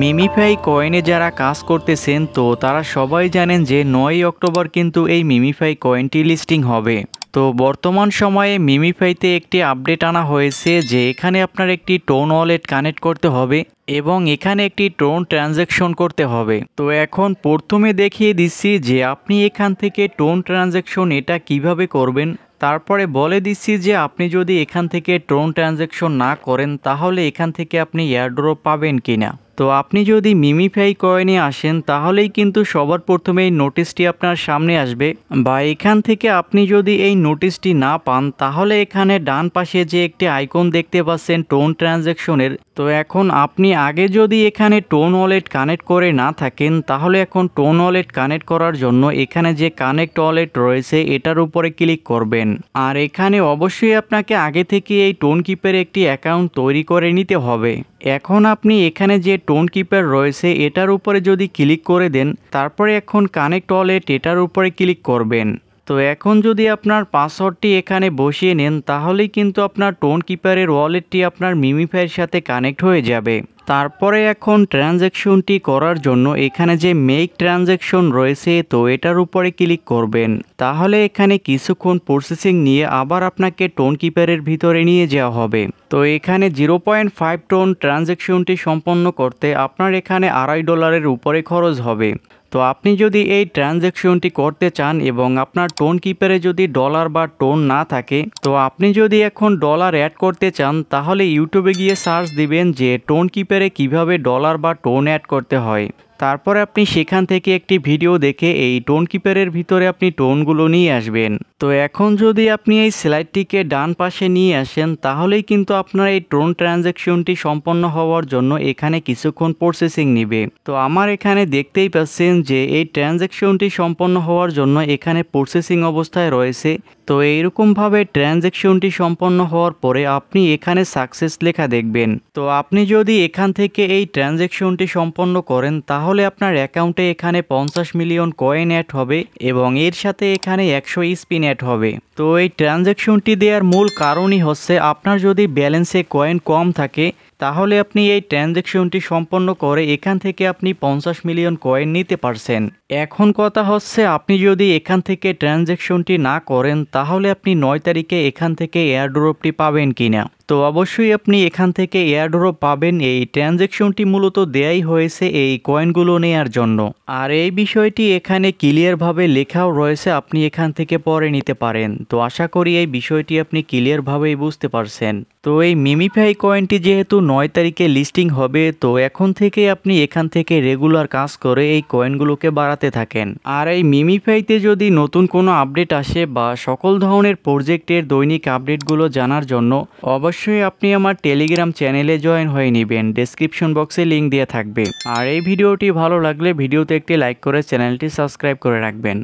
MemeFi কয়েনে যারা কাজ করতেছেন তো তারা সবাই জানেন যে নয় অক্টোবর কিন্তু এই মিমিফাই কয়েনটি লিস্টিং হবে তো বর্তমান সময়ে মিমিফাইতে একটি আপডেট আনা হয়েছে যে এখানে আপনার একটি টোন ওয়ালেট কানেক্ট করতে হবে এবং এখানে একটি টোন ট্রানজ্যাকশন করতে হবে তো এখন প্রথমে দেখিয়ে দিচ্ছি যে আপনি এখান থেকে টোন ট্রানজ্যাকশন এটা কিভাবে করবেন তারপরে বলে দিচ্ছি যে আপনি যদি এখান থেকে টোন ট্রানজ্যাকশন না করেন তাহলে এখান থেকে আপনি এয়ারড্রপ পাবেন কিনা তো আপনি যদি মিমিফাই কয়েনে আসেন তাহলেই কিন্তু সবার প্রথমে এই নোটিশটি আপনার সামনে আসবে বা এখান থেকে আপনি যদি এই নোটিশটি না পান তাহলে এখানে ডান পাশে যে একটি আইকন দেখতে পাচ্ছেন টোন ট্রানজ্যাকশনের তো এখন আপনি আগে যদি এখানে টোন ওয়ালেট কানেক্ট করে না থাকেন তাহলে এখন টোন ওয়ালেট কানেক্ট করার জন্য এখানে যে কানেক্ট ওয়ালেট রয়েছে এটার উপরে ক্লিক করবেন আর এখানে অবশ্যই আপনাকে আগে থেকে এই টোন কিপের একটি অ্যাকাউন্ট তৈরি করে নিতে হবে এখন আপনি এখানে যে টোন কিপার রয়েছে এটার উপরে যদি ক্লিক করে দেন তারপরে এখন কানেক্ট অলে এটার উপরে ক্লিক করবেন তো এখন যদি আপনার পাসওয়ার্ডটি এখানে বসিয়ে নেন তাহলেই কিন্তু আপনার টোন কিপারের ওয়ালেটটি আপনার মিমিফাইয়ের সাথে কানেক্ট হয়ে যাবে তারপরে এখন ট্রানজ্যাকশনটি করার জন্য এখানে যে মেক ট্রানজ্যাকশন রয়েছে তো এটার উপরে ক্লিক করবেন তাহলে এখানে কিছুক্ষণ প্রসেসিং নিয়ে আবার আপনাকে টোন কিপারের ভিতরে নিয়ে যাওয়া হবে তো এখানে জিরো পয়েন্ট ফাইভ টোন ট্রানজ্যাকশনটি সম্পন্ন করতে আপনার এখানে আড়াই ডলারের উপরে খরচ হবে তো আপনি যদি এই ট্রানজ্যাকশনটি করতে চান এবং আপনার টোন কিপারে যদি ডলার বা টোন না থাকে তো আপনি যদি এখন ডলার অ্যাড করতে চান তাহলে ইউটিউবে গিয়ে সার্চ দিবেন যে টোন কিপারে কিভাবে ডলার বা টোন অ্যাড করতে হয় তারপর আপনি সেখান থেকে একটি ভিডিও দেখে এই টোন কিপারের ভিতরে আপনি টোনগুলো নিয়ে আসবেন তো এখন যদি আপনি এই স্লাইডটিকে ডান পাশে নিয়ে আসেন তাহলেই কিন্তু আপনার এই টোন ট্রানজ্যাকশনটি সম্পন্ন হওয়ার জন্য এখানে কিছুক্ষণ প্রসেসিং নিবে তো আমার এখানে দেখতেই পাচ্ছেন যে এই ট্রানজ্যাকশনটি সম্পন্ন হওয়ার জন্য এখানে প্রসেসিং অবস্থায় রয়েছে তো এইরকমভাবে ট্রানজ্যাকশনটি সম্পন্ন হওয়ার পরে আপনি এখানে সাকসেস লেখা দেখবেন তো আপনি যদি এখান থেকে এই ট্রানজ্যাকশনটি সম্পন্ন করেন তাহলে তাহলে আপনার অ্যাকাউন্টে এখানে পঞ্চাশ মিলিয়ন কয়েন অ্যাড হবে এবং এর সাথে এখানে একশো স্পিন অ্যাড হবে তো এই ট্রানজ্যাকশনটি দেওয়ার মূল কারণই হচ্ছে আপনার যদি ব্যালেন্সে কয়েন কম থাকে তাহলে আপনি এই ট্রানজ্যাকশনটি সম্পন্ন করে এখান থেকে আপনি পঞ্চাশ মিলিয়ন কয়েন নিতে পারছেন এখন কথা হচ্ছে আপনি যদি এখান থেকে ট্রানজ্যাকশনটি না করেন তাহলে আপনি নয় তারিখে এখান থেকে এয়ারড্রপটি পাবেন কিনা তো অবশ্যই আপনি এখান থেকে এয়ারড্রপ পাবেন এই ট্রানজ্যাকশনটি মূলত দেয়াই হয়েছে এই কয়েনগুলো নেয়ার জন্য আর এই বিষয়টি এখানে ক্লিয়ারভাবে লেখাও রয়েছে আপনি এখান থেকে পরে নিতে পারেন তো আশা করি এই বিষয়টি আপনি ক্লিয়ারভাবেই বুঝতে পারছেন তো এই মিমিফাই কয়েনটি যেহেতু নয় তারিখে লিস্টিং হবে তো এখন থেকে আপনি এখান থেকে রেগুলার কাজ করে এই কয়েনগুলোকে বাড়াতে থাকেন আর এই মিমিফাইতে যদি নতুন কোনো আপডেট আসে বা সকল ধরনের প্রজেক্টের দৈনিক আপডেটগুলো জানার জন্য অবশ্যই আপনি আমার টেলিগ্রাম চ্যানেলে জয়েন হয়ে নেবেন ডেসক্রিপশন বক্সে লিঙ্ক দিয়ে থাকবে আর এই ভিডিওটি ভালো লাগলে ভিডিওতে একটি লাইক করে চ্যানেলটি সাবস্ক্রাইব করে রাখবেন